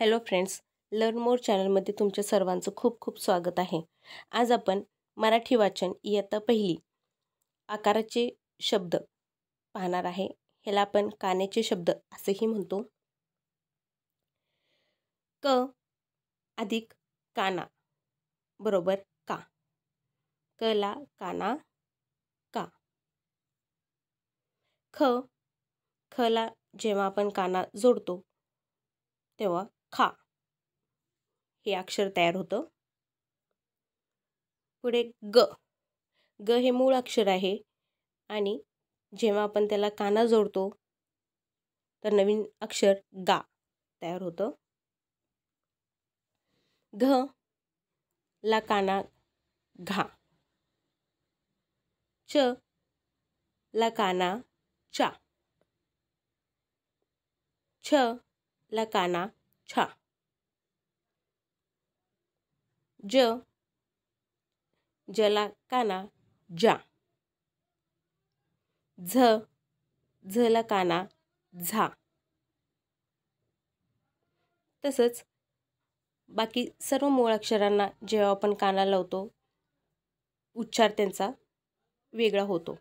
hello friends learn more चॅनलमध्ये तुमच्या सर्वांचं खूप खूप स्वागत आहे आज आपण मराठी वाचन इयत्ता पहिली आकाराचे शब्द पाहणार आहे ह्याला आपण कानेचे शब्द असेही म्हणतो क अधिक काना बरोबर का कला काना का ख खला जेव्हा आपण काना जोडतो तेव्हा खा हे अक्षर तयार होतं पुढे ग ग हे मूळ अक्षर आहे आणि जेव्हा आपण त्याला काना जोडतो तर नवीन अक्षर गा तयार होतं घ ला काना घा च ला काना चा छ ला काना छा ज जला काना जा झ झला काना झा तसंच बाकी सर्व मूळाक्षरांना जेव्हा आपण काना लावतो उच्चार त्यांचा वेगळा होतो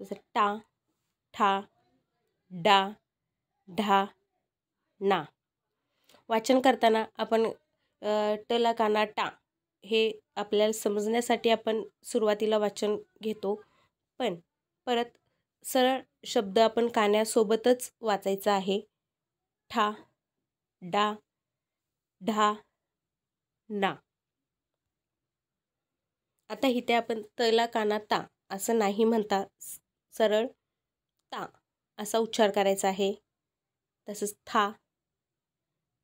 जसं टा ठा डा ढा ना वाचन करताना आपण टला काना टा हे आपल्याला समजण्यासाठी आपण सुरुवातीला वाचन घेतो पण परत सरळ शब्द आपण काण्यासोबतच वाचायचा आहे ठा डा ढा ना आता इथे आपण तला काना ता असं नाही म्हणता सरळ ता असा उच्चार करायचा आहे तसंच था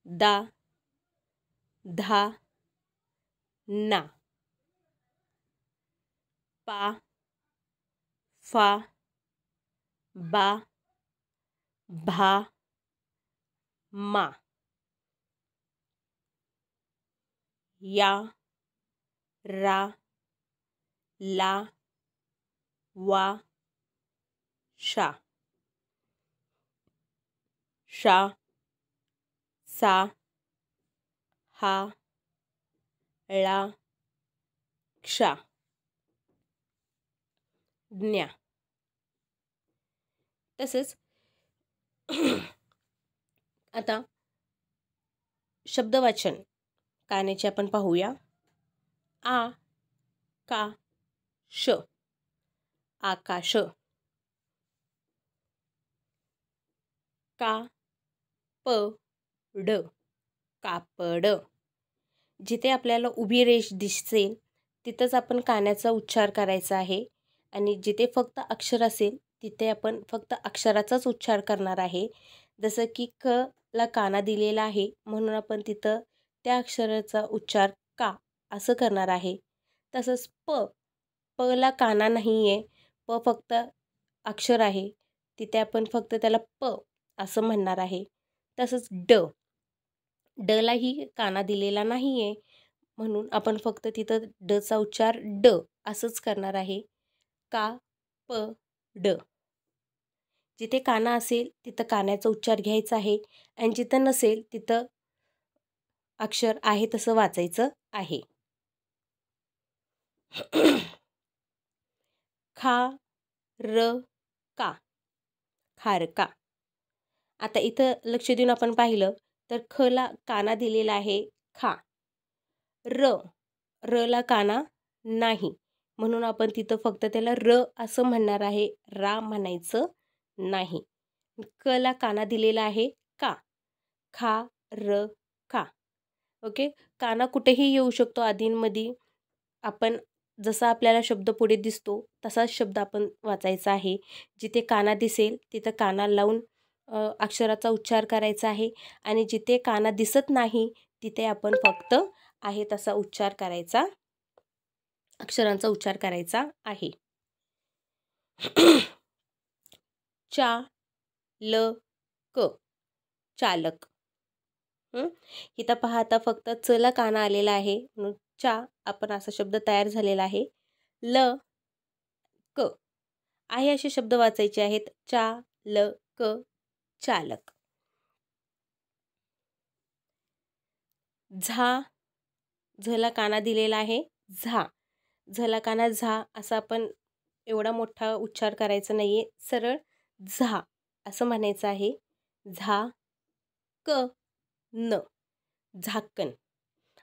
दा धा ना पा फा बा भा मा या रा ला वा शा शा सा हा ळा क्षा ज्ञा तसेच आता शब्दवाचन कानेचे आपण पाहूया आ का श आकाश का प ड कापड जिथे आपल्याला उभी रेष दिसेल तिथंच आपण कानाचा उच्चार करायचा आहे आणि जिथे फक्त अक्षर असेल तिथे आपण फक्त अक्षराचाच उच्चार करणार आहे जसं की क ला काना दिलेला आहे म्हणून आपण तिथं त्या अक्षराचा उच्चार का असं करणार आहे तसंच प प ला काना नाही आहे प फक्त अक्षर आहे तिथे आपण फक्त त्याला प असं म्हणणार आहे तसंच ड ड डलाही काना दिलेला नाही आहे म्हणून आपण फक्त तिथं डचा उच्चार ड असंच करणार आहे का प ड जिथे काना असेल तिथं कानाचा उच्चार घ्यायचा आहे आणि जिथं नसेल तिथं अक्षर आहे तसं वाचायचं आहे खा र का खार का आता इथं लक्ष देऊन आपण पाहिलं तर ख ला काना दिलेला आहे खा र र ला काना नाही म्हणून आपण तिथं फक्त त्याला र असं म्हणणार आहे रा म्हणायचं नाही क ला काना दिलेला आहे का खा र खा ओके काना कुठेही येऊ शकतो आधींमध्ये आपण जसा आपल्याला शब्द पुढे दिसतो तसाच शब्द आपण वाचायचा आहे जिथे काना दिसेल तिथं काना लावून अक्षराचा उच्चार करायचा आहे आणि जिथे काना दिसत नाही तिथे आपण फक्त आहे तसा उच्चार करायचा अक्षरांचा उच्चार करायचा आहे चा ल क चालक इथं पहा आता फक्त चल काना आलेला आहे म्हणून चा आपण असा शब्द तयार झालेला आहे ल क आहे असे शब्द वाचायचे आहेत चा ल क चालक झा झला काना दिलेला आहे झा झला काना झा असा आपण एवढा मोठा उच्चार करायचा नाही आहे सरळ झा असं म्हणायचं आहे झा क न झाकण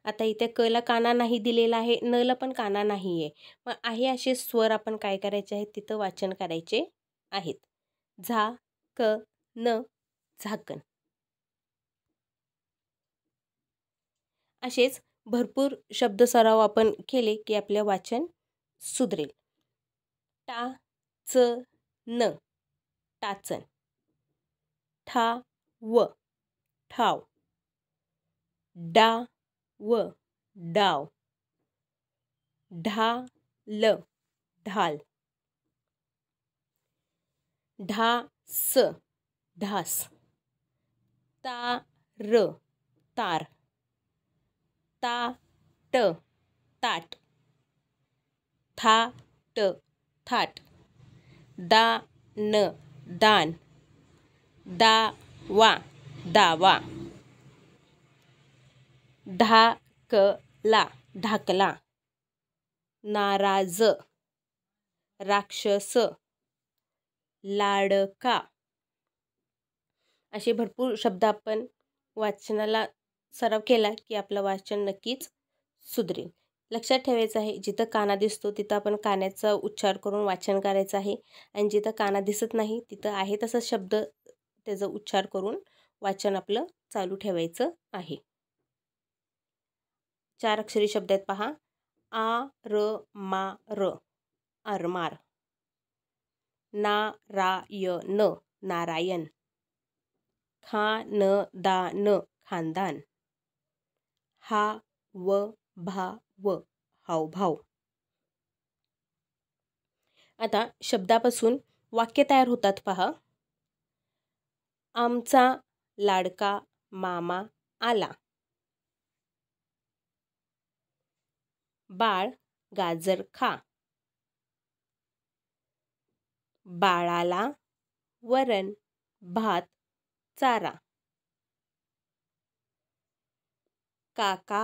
आता इथे कला काना नाही दिलेला आहे नला पण काना नाही आहे मग आहे असे स्वर आपण काय करायचे आहेत तिथं वाचन करायचे आहेत झा क न झाकण असेच भरपूर शब्द सराव आपण केले की आपलं वाचन सुधरेल टा च न टाचन ठा व ठाव डा व डाव ढा ल ढाल ढा स ढास ता र तार ता ट ताट था ट थाट दा न दान दा वा दावा धाकला, ढाकला नाराज राक्षस लाडका असे भरपूर शब्द आपण वाचनाला सराव केला की आपलं वाचन नक्कीच सुधरेल लक्षात ठेवायचं आहे जिथं काना दिसतो तिथं आपण कानाचा उच्चार करून वाचन करायचं आहे आणि जिथं काना दिसत नाही तिथं आहे तसा शब्द त्याचा उच्चार करून वाचन आपलं चालू ठेवायचं आहे चार अक्षरी शब्द आहेत पहा आ र मा र आरमार ना न नारायण खा न खानदान हा व भा व हावभाव आता शब्दापासून वाक्य तयार होतात पहा आमचा लाडका मामा आला बाळ गाजर खा बाळाला वरण भात चारा काका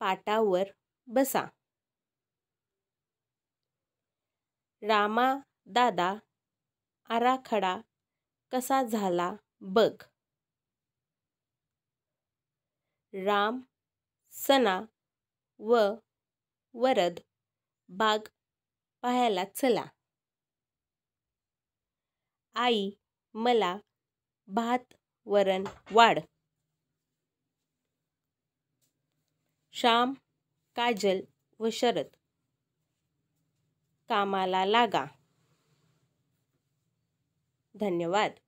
पाटावर बसा रामा दादा आराखडा कसा झाला बघ राम सना व वरद बाग पाहायला चला आई मला भात वरण वाढ श्याम काजल व शरद कामाला लागा धन्यवाद